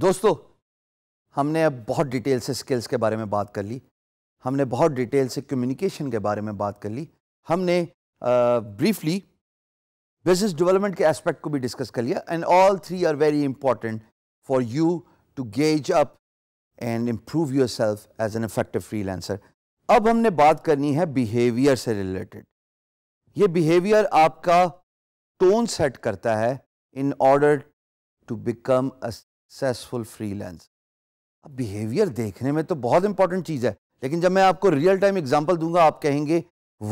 दोस्तों हमने अब बहुत डिटेल से स्किल्स के बारे में बात कर ली हमने बहुत डिटेल से कम्युनिकेशन के बारे में बात कर ली हमने ब्रीफली बिजनेस डेवलपमेंट के एस्पेक्ट को भी डिस्कस कर लिया and all three are very important for you to gauge up and improve yourself as an effective lancer अब हमने बात करनी है बिहेवियर से रिलेटेड ये बिहेवियर आपका टोन सेट करता है in order to become a successful freelance अब बिहेवियर देखने में तो बहुत इंपॉर्टेंट चीज़ है लेकिन जब मैं आपको रियल टाइम एग्जाम्पल दूंगा आप कहेंगे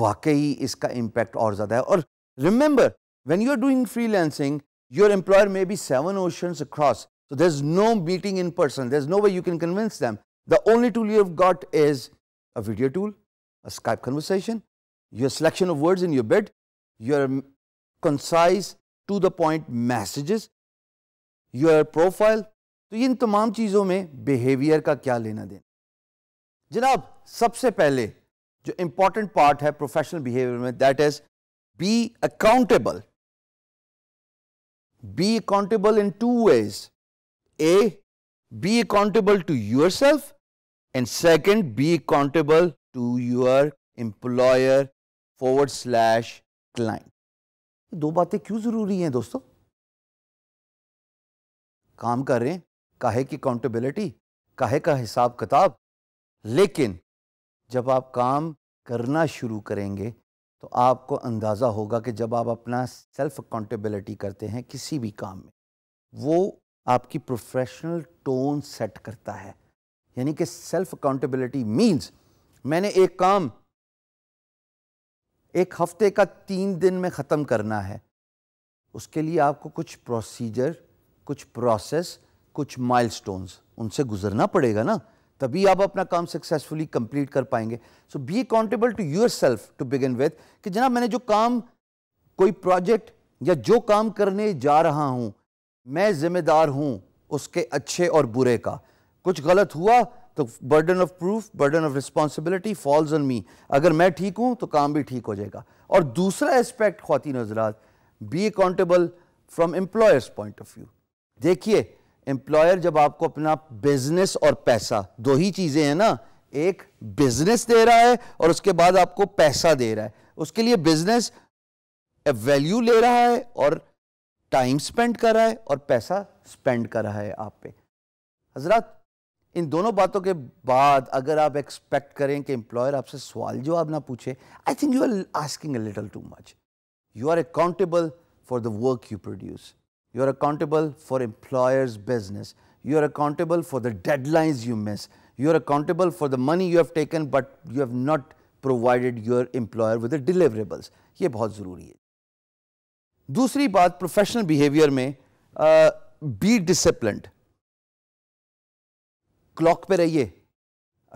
वाकई इसका इम्पैक्ट और ज़्यादा है और remember when you are doing freelancing your employer may be seven ocean across so there is no meeting in person there is no way you can convince them the only tool you got is a video tool a Skype conversation your selection of words in your bed your concise to the point messages your profile तो इन तमाम चीज़ों में behaviour का क्या लेना देना जनाब सबसे पहले जो इंपॉर्टेंट पार्ट है प्रोफेशनल बिहेवियर में that is be accountable be accountable in two ways a be accountable to yourself and second be accountable to your employer forward slash client दो बातें क्यों ज़रूरी हैं दोस्तों काम कर रहे हैं काहे की अकाउंटेबिलिटी काहे का हिसाब किताब लेकिन जब आप काम करना शुरू करेंगे तो आपको अंदाज़ा होगा कि जब आप अपना सेल्फ अकाउंटेबिलिटी करते हैं किसी भी काम में वो आपकी प्रोफेशनल टोन सेट करता है यानी कि सेल्फ अकाउंटेबिलिटी मींस मैंने एक काम एक हफ्ते का तीन दिन में ख़त्म करना है उसके लिए आपको कुछ प्रोसीजर कुछ प्रोसेस कुछ माइलस्टोन्स उनसे गुजरना पड़ेगा ना तभी आप अपना काम सक्सेसफुली कंप्लीट कर पाएंगे so be accountable to yourself to begin with कि जना मैंने जो काम कोई प्रोजेक्ट या जो काम करने जा रहा हूं मैं जिम्मेदार हूं उसके अच्छे और बुरे का कुछ गलत हुआ तो burden of proof burden of responsibility falls on me अगर मैं ठीक हूँ तो काम भी ठीक हो जाएगा और दूसरा एस्पेक्ट खातिन हजरात be accountable from employers point of view देखिए एम्प्लॉयर जब आपको अपना बिजनेस और पैसा दो ही चीज़ें हैं ना एक बिजनेस दे रहा है और उसके बाद आपको पैसा दे रहा है उसके लिए बिजनेस वैल्यू ले रहा है और टाइम स्पेंड कर रहा है और पैसा स्पेंड कर रहा है आप पे हजरत इन दोनों बातों के बाद अगर आप एक्सपेक्ट करें कि एम्प्लॉयर आपसे सवाल जवाब ना पूछे I think you are asking little too much you are accountable for the work you produce You are accountable for employer's business. You are accountable for the deadlines you miss. You are accountable for the money you have taken but you have not provided your employer with the deliverables. ये बहुत ज़रूरी है दूसरी बात professional behaviour में be disciplined clock पे रहिए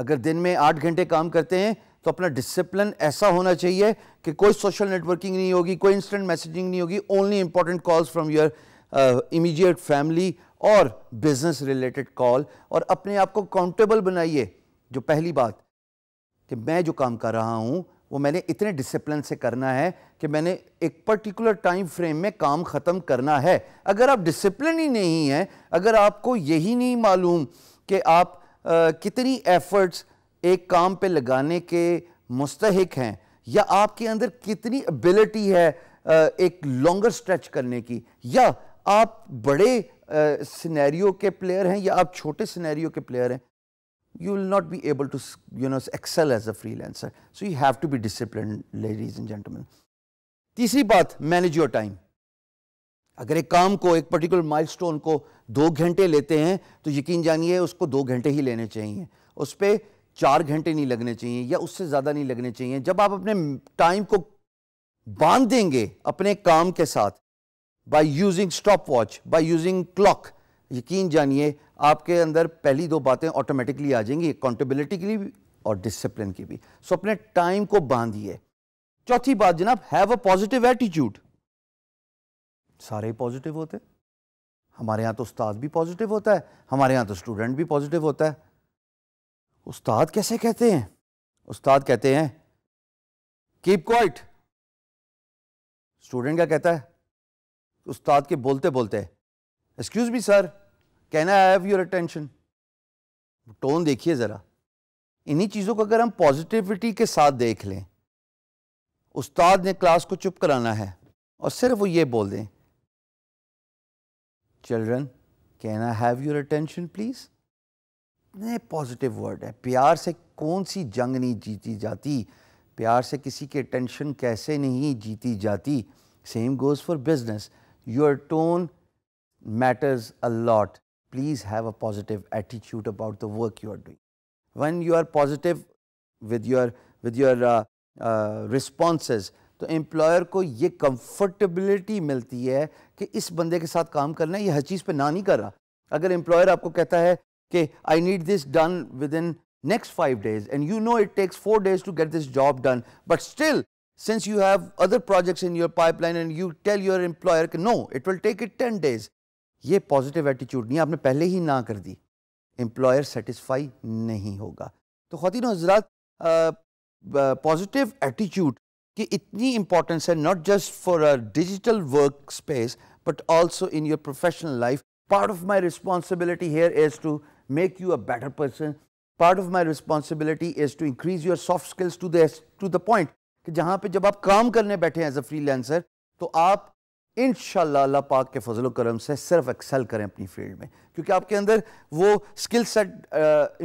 अगर दिन में आठ घंटे काम करते हैं तो अपना डिसिप्लिन ऐसा होना चाहिए कि कोई सोशल नेटवर्किंग नहीं होगी कोई इंस्टेंट मैसेजिंग नहीं होगी only important calls from your immediate family और बिजनेस रिलेटेड कॉल और अपने आप को काउंटेबल बनाइए जो पहली बात कि मैं जो काम कर रहा हूँ वो मैंने इतने डिसिप्लिन से करना है कि मैंने एक पर्टिकुलर टाइम फ्रेम में काम ख़त्म करना है अगर आप डिसिप्लिन ही नहीं हैं अगर आपको यही नहीं मालूम कि आप आ, कितनी एफर्ट्स एक काम पे लगाने के मुस्तक हैं या आपके अंदर कितनी एबिलिटी है आ, एक लॉन्गर स्ट्रेच करने की या आप बड़े सिनेरियो के प्लेयर हैं या आप छोटे सिनेरियो के प्लेयर हैं you will not be able to you know excel as a freelancer so you have to be discipline ladies and gentleman तीसरी बात मैनेज योर टाइम अगर एक काम को एक पर्टिकुलर माइलस्टोन को दो घंटे लेते हैं तो यकीन जानिए उसको दो घंटे ही लेने चाहिए उस पर चार घंटे नहीं लगने चाहिए या उससे ज़्यादा नहीं लगने चाहिए जब आप अपने टाइम को बांध देंगे अपने काम के साथ by using stopwatch by using clock यकीन जानिए आपके अंदर पहली दो बातें ऑटोमेटिकली आ जाएंगी अकाउंटेबिलिटी के लिए भी और डिसिप्लिन की भी सो अपने टाइम को बांधिए चौथी बात जनाब हैव अ पॉजिटिव एटीट्यूड सारे पॉजिटिव होते हमारे यहां तो उस्ताद भी पॉजिटिव होता है हमारे यहां तो स्टूडेंट भी पॉजिटिव होता है उस्ताद कैसे कहते हैं उस्ताद कहते हैं कीप क्वाइट स्टूडेंट क्या कहता है उस्ताद के बोलते बोलते excuse me sir can I have your attention tone देखिए ज़रा इन्हीं चीज़ों को अगर हम पॉजिटिविटी के साथ देख लें उस्ताद ने क्लास को चुप कराना है और सिर्फ वो ये बोल दें children can I have your attention please इतने पॉजिटिव वर्ड है प्यार से कौन सी जंग नहीं जीती जाती प्यार से किसी के अटेंशन कैसे नहीं जीती जाती same goes for business Your tone matters a lot. Please have a positive attitude about the work you are doing. When you are positive with your with your uh, uh, responses, the employer को ये comfortability मिलती है कि इस बंदे के साथ काम करना है ये हर चीज़ पे ना नहीं कर रहा अगर employer आपको कहता है कि I need this done within next five days and you know it takes four days to get this job done but still since you have other projects in your pipeline and you tell your employer no it will take it 10 days ye positive attitude nahi aapne pehle hi na kar di employer satisfy nahi hoga to khawateen hazrat uh, uh, positive attitude ki itni importance hai not just for a digital workspace but also in your professional life part of my responsibility here is to make you a better person part of my responsibility is to increase your soft skills to the to the point कि जहां पे जब आप काम करने बैठे हैं as a free lancer तो आप इन अल्लाह पाक के फजल करम से सिर्फ एक्सेल करें अपनी फील्ड में क्योंकि आपके अंदर वो स्किल सेट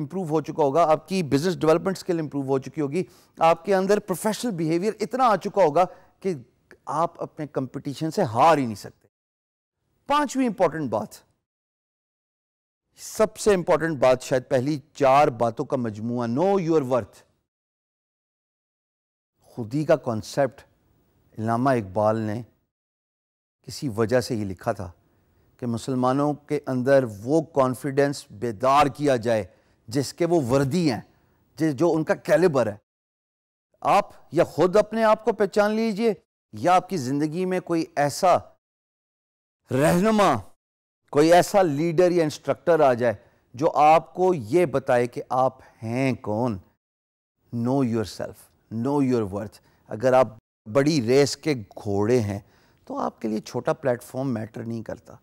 इंप्रूव हो चुका होगा आपकी बिजनेस डेवलपमेंट स्किल इंप्रूव हो चुकी होगी आपके अंदर प्रोफेशनल बिहेवियर इतना आ चुका होगा कि आप अपने कंपटीशन से हार ही नहीं सकते पांचवी इंपॉर्टेंट बात सबसे इंपॉर्टेंट बात शायद पहली चार बातों का मजमुआ नो योर वर्थ खुदी का कॉन्सेप्ट इलामा इकबाल ने किसी वजह से ही लिखा था कि मुसलमानों के अंदर वो कॉन्फिडेंस बेदार किया जाए जिसके वो वर्दी हैं जिस जो उनका कैलिबर है आप या ख़ुद अपने आप को पहचान लीजिए या आपकी ज़िंदगी में कोई ऐसा रहनमा कोई ऐसा लीडर या इंस्ट्रक्टर आ जाए जो आपको ये बताए कि आप हैं कौन know yourself know your worth अगर आप बड़ी रेस के घोड़े हैं तो आपके लिए छोटा प्लेटफॉर्म मैटर नहीं करता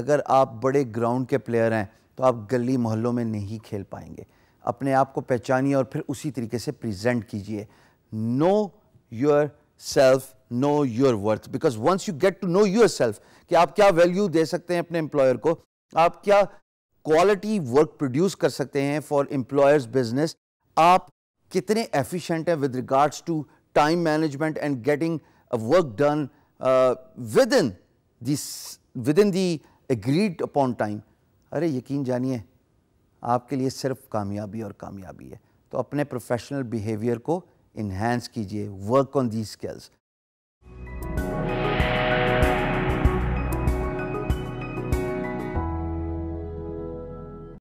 अगर आप बड़े ग्राउंड के प्लेयर हैं तो आप गली मोहल्लों में नहीं खेल पाएंगे अपने आप को पहचानिए और फिर उसी तरीके से प्रेजेंट कीजिए know yourself know your worth because once you get to know yourself कि आप क्या वैल्यू दे सकते हैं अपने एम्प्लॉयर को आप क्या क्वालिटी वर्क प्रोड्यूस कर सकते हैं फॉर एम्प्लॉयर्स बिजनेस आप कितने एफिशिएंट हैं with regards to time management and getting work done within this within the agreed upon time अरे यकीन जानिए आपके लिए सिर्फ कामयाबी और कामयाबी है तो अपने प्रोफेशनल बिहेवियर को इन्हेंस कीजिए वर्क ऑन दी स्किल्स